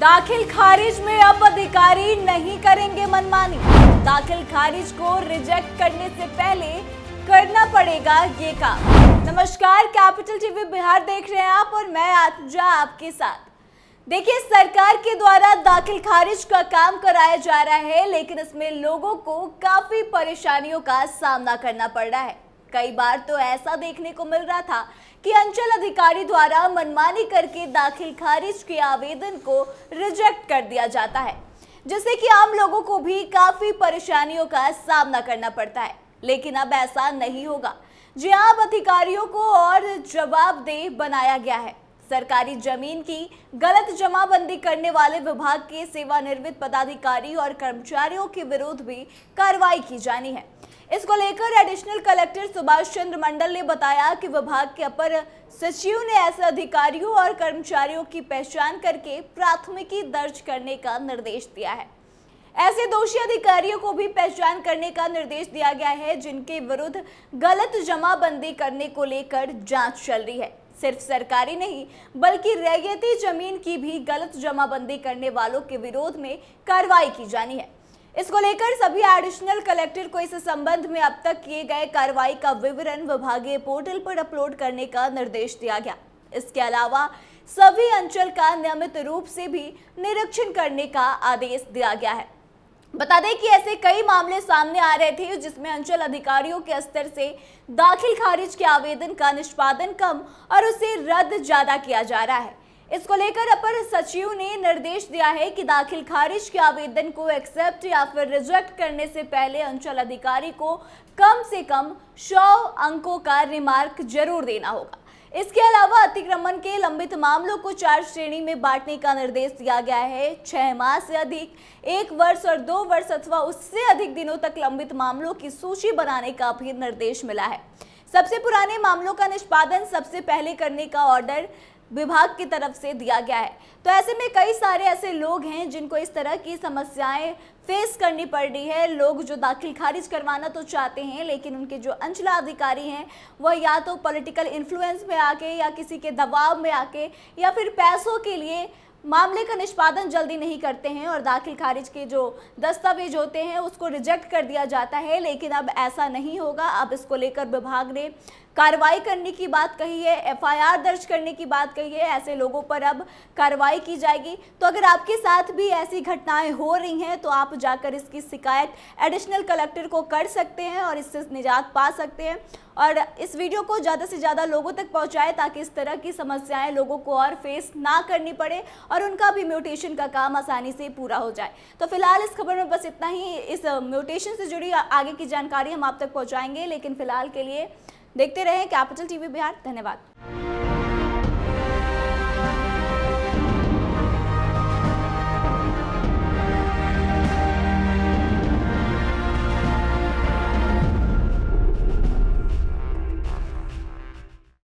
दाखिल खारिज में अब अधिकारी नहीं करेंगे मनमानी दाखिल खारिज को रिजेक्ट करने से पहले करना पड़ेगा ये काम नमस्कार कैपिटल टीवी बिहार देख रहे हैं आप और मैं आतुजा आपके साथ देखिए सरकार के द्वारा दाखिल खारिज का काम कराया जा रहा है लेकिन इसमें लोगों को काफी परेशानियों का सामना करना पड़ रहा है कई बार तो ऐसा देखने को मिल रहा था कि अंचल अधिकारी द्वारा मनमानी करके दाखिल खारिज के आवेदन को रिजेक्ट कर दिया जाता है जिससे कि आम लोगों को भी काफी परेशानियों का सामना करना पड़ता है लेकिन अब ऐसा नहीं होगा जी हाँ, अब अधिकारियों को और जवाबदेह बनाया गया है सरकारी जमीन की गलत जमाबंदी करने वाले विभाग के सेवानिवृत्त पदाधिकारी और कर्मचारियों के विरोध भी कार्रवाई की जानी है इसको लेकर एडिशनल कलेक्टर सुभाष चंद्र मंडल ने बताया कि विभाग के अपर सचिव ने ऐसे अधिकारियों और कर्मचारियों की पहचान करके प्राथमिकी दर्ज करने का निर्देश दिया है ऐसे दोषी अधिकारियों को भी पहचान करने का निर्देश दिया गया है जिनके विरुद्ध गलत जमाबंदी करने को लेकर जांच चल रही है सिर्फ सरकारी नहीं बल्कि रैयती जमीन की भी गलत जमाबंदी करने वालों के विरोध में कार्रवाई की जानी है इसको लेकर सभी एडिशनल कलेक्टर को इस संबंध में अब तक किए गए कार्रवाई का विवरण विभागीय पोर्टल पर अपलोड करने का निर्देश दिया गया इसके अलावा सभी अंचल का नियमित रूप से भी निरीक्षण करने का आदेश दिया गया है बता दें कि ऐसे कई मामले सामने आ रहे थे जिसमें अंचल अधिकारियों के स्तर से दाखिल खारिज के आवेदन का निष्पादन कम और उसे रद्द ज्यादा किया जा रहा है इसको लेकर अपर सचिव ने निर्देश दिया है कि दाखिल खारिज के आवेदन को एक्सेप्ट या फिर रिजेक्ट करने से पहले अंचल अधिकारी को कम से कम सौ अंकों का रिमार्क जरूर देना होगा इसके अलावा अतिक्रमण के लंबित मामलों को चार श्रेणी में बांटने का निर्देश दिया गया है छह माह से अधिक एक वर्ष और दो वर्ष अथवा उससे अधिक दिनों तक लंबित मामलों की सूची बनाने का भी निर्देश मिला है सबसे पुराने मामलों का निष्पादन सबसे पहले करने का ऑर्डर विभाग की तरफ से दिया गया है तो ऐसे में कई सारे ऐसे लोग हैं जिनको इस तरह की समस्याएं फेस करनी पड़ रही है लोग जो दाखिल खारिज करवाना तो चाहते हैं लेकिन उनके जो अंचलाधिकारी हैं वह या तो पॉलिटिकल इन्फ्लुएंस में आके या किसी के दबाव में आके या फिर पैसों के लिए मामले का निष्पादन जल्दी नहीं करते हैं और दाखिल खारिज के जो दस्तावेज होते हैं उसको रिजेक्ट कर दिया जाता है लेकिन अब ऐसा नहीं होगा अब इसको लेकर विभाग ने कार्रवाई करने की बात कही है एफआईआर दर्ज करने की बात कही है ऐसे लोगों पर अब कार्रवाई की जाएगी तो अगर आपके साथ भी ऐसी घटनाएं हो रही हैं तो आप जाकर इसकी शिकायत एडिशनल कलेक्टर को कर सकते हैं और इससे निजात पा सकते हैं और इस वीडियो को ज़्यादा से ज़्यादा लोगों तक पहुँचाएँ ताकि इस तरह की समस्याएं लोगों को और फेस ना करनी पड़े और उनका भी म्यूटेशन का काम आसानी से पूरा हो जाए तो फिलहाल इस खबर में बस इतना ही इस म्यूटेशन से जुड़ी आगे की जानकारी हम आप तक पहुँचाएंगे लेकिन फिलहाल के लिए देखते रहें कैपिटल टीवी बिहार धन्यवाद